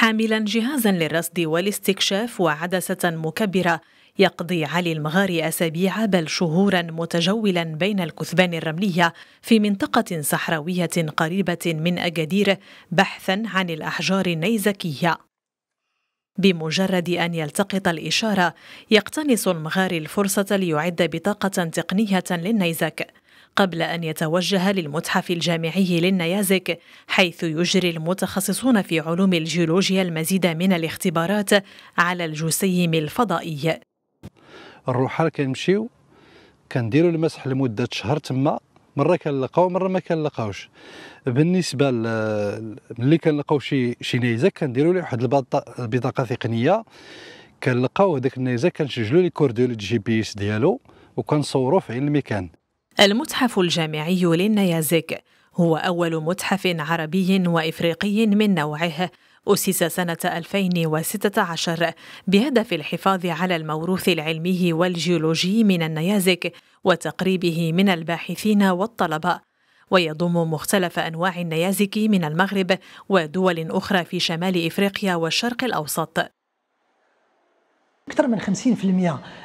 حاملا جهازا للرصد والاستكشاف وعدسة مكبرة يقضي علي المغاري أسابيع بل شهورا متجولا بين الكثبان الرملية في منطقة صحراوية قريبة من اكادير بحثا عن الأحجار النيزكية بمجرد أن يلتقط الإشارة يقتنص المغاري الفرصة ليعد بطاقة تقنية للنيزك قبل أن يتوجه للمتحف الجامعي للنيازك حيث يجري المتخصصون في علوم الجيولوجيا المزيد من الاختبارات على الجسيم الفضائي الرحال كنمشيو كنديروا المسح لمده شهر تما مره كنلقاو مره ما كنلقاوش بالنسبه ملي كنلقاو شي شي نيزك كنديروا ليه واحد البطاقه ثقنيه كنلقاو هذاك النيزك كنسجلوا ليه كور الجي بي اس ديالو وكنصوروه في عين المكان المتحف الجامعي للنيازك هو أول متحف عربي وإفريقي من نوعه أسس سنة 2016 بهدف الحفاظ على الموروث العلمي والجيولوجي من النيازك وتقريبه من الباحثين والطلبة ويضم مختلف أنواع النيازك من المغرب ودول أخرى في شمال إفريقيا والشرق الأوسط اكثر من 50%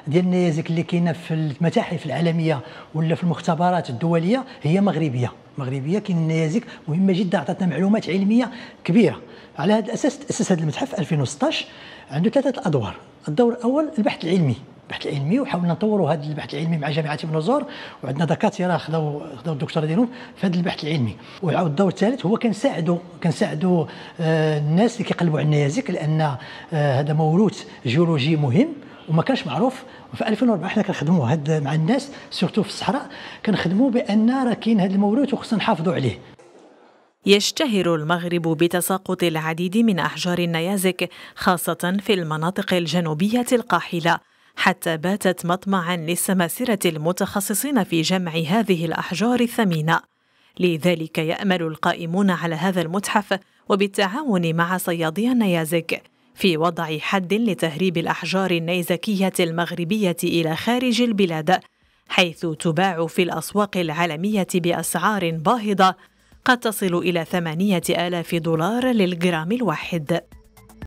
ديال النيازك اللي كاينه في المتاحف العالميه ولا في المختبرات الدوليه هي مغربيه مغربيه كاين النيازك مهمه جدا عطاتنا معلومات علميه كبيره على هذا الاساس تاسس هذا المتحف 2016 عنده ثلاثه ادوار الدور الاول البحث العلمي البحث العلمي وحاولنا نطوروا هذا البحث العلمي مع جامعه ابن الزور وعندنا دكاتره خذوا خذوا الدكتوراه ديالهم في هذا البحث العلمي وعاود الدور الثالث هو كنساعدوا كنساعدوا آه، الناس اللي كيقلبوا على النيازك لان آه، هذا موروث جيولوجي مهم وما كانش معروف في 2004 حنا كنخدموا هاد مع الناس سورتو في الصحراء كنخدموا بان راه كاين هذا الموروث وخصنا نحافظوا عليه يشتهر المغرب بتساقط العديد من احجار النيازك خاصه في المناطق الجنوبيه القاحله حتى باتت مطمعا للسماسرة المتخصصين في جمع هذه الأحجار الثمينة لذلك يأمل القائمون على هذا المتحف وبالتعاون مع صيادي النيازك في وضع حد لتهريب الأحجار النيزكية المغربية إلى خارج البلاد حيث تباع في الأسواق العالمية بأسعار باهظة قد تصل إلى ثمانية آلاف دولار للجرام الواحد